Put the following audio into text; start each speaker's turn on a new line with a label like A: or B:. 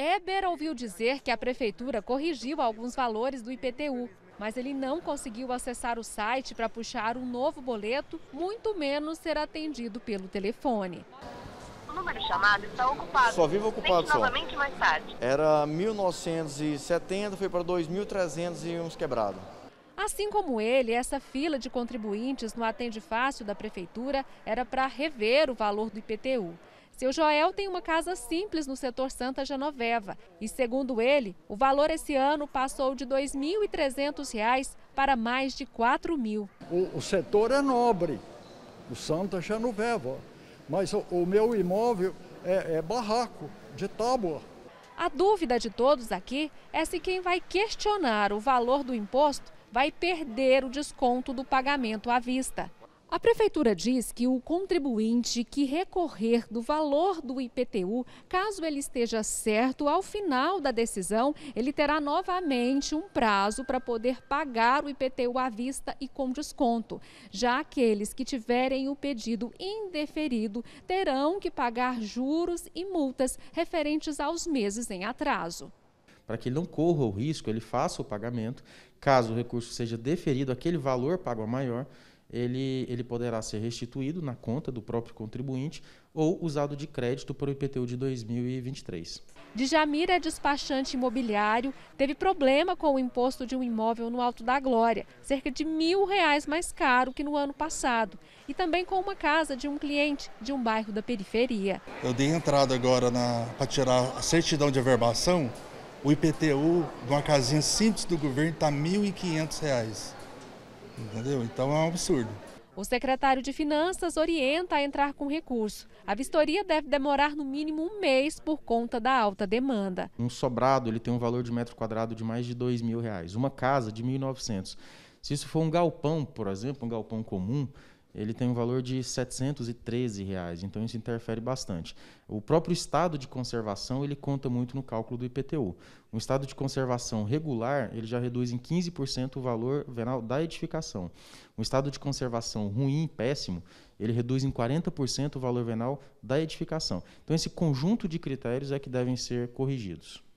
A: Eber ouviu dizer que a prefeitura corrigiu alguns valores do IPTU, mas ele não conseguiu acessar o site para puxar um novo boleto, muito menos ser atendido pelo telefone. O número chamado está ocupado. Só vivo ocupado só. novamente mais tarde.
B: Era 1970, foi para 2300 e uns quebrados.
A: Assim como ele, essa fila de contribuintes no Atende Fácil da Prefeitura era para rever o valor do IPTU. Seu Joel tem uma casa simples no setor Santa Genoveva e, segundo ele, o valor esse ano passou de R$ 2.300 para mais de R$ 4.000.
B: O, o setor é nobre, o Santa Genoveva, mas o, o meu imóvel é, é barraco, de
A: tábua. A dúvida de todos aqui é se quem vai questionar o valor do imposto vai perder o desconto do pagamento à vista. A Prefeitura diz que o contribuinte que recorrer do valor do IPTU, caso ele esteja certo, ao final da decisão, ele terá novamente um prazo para poder pagar o IPTU à vista e com desconto. Já aqueles que tiverem o pedido indeferido terão que pagar juros e multas referentes aos meses em atraso
B: para que ele não corra o risco, ele faça o pagamento. Caso o recurso seja deferido, aquele valor pago a maior ele, ele poderá ser restituído na conta do próprio contribuinte ou usado de crédito para o IPTU de 2023.
A: Djamira, é despachante imobiliário, teve problema com o imposto de um imóvel no Alto da Glória, cerca de mil reais mais caro que no ano passado, e também com uma casa de um cliente de um bairro da periferia.
B: Eu dei entrada agora para tirar a certidão de averbação, o IPTU de uma casinha simples do governo está R$ 1.500 entendeu? Então é um absurdo.
A: O secretário de Finanças orienta a entrar com recurso. A vistoria deve demorar no mínimo um mês por conta da alta demanda.
B: Um sobrado ele tem um valor de metro quadrado de mais de dois mil reais, uma casa de 1.900. Se isso for um galpão, por exemplo, um galpão comum, ele tem um valor de 713 reais, então isso interfere bastante. O próprio estado de conservação ele conta muito no cálculo do IPTU. Um estado de conservação regular ele já reduz em 15% o valor venal da edificação. Um estado de conservação ruim, péssimo, ele reduz em 40% o valor venal da edificação. Então esse conjunto de critérios é que devem ser corrigidos.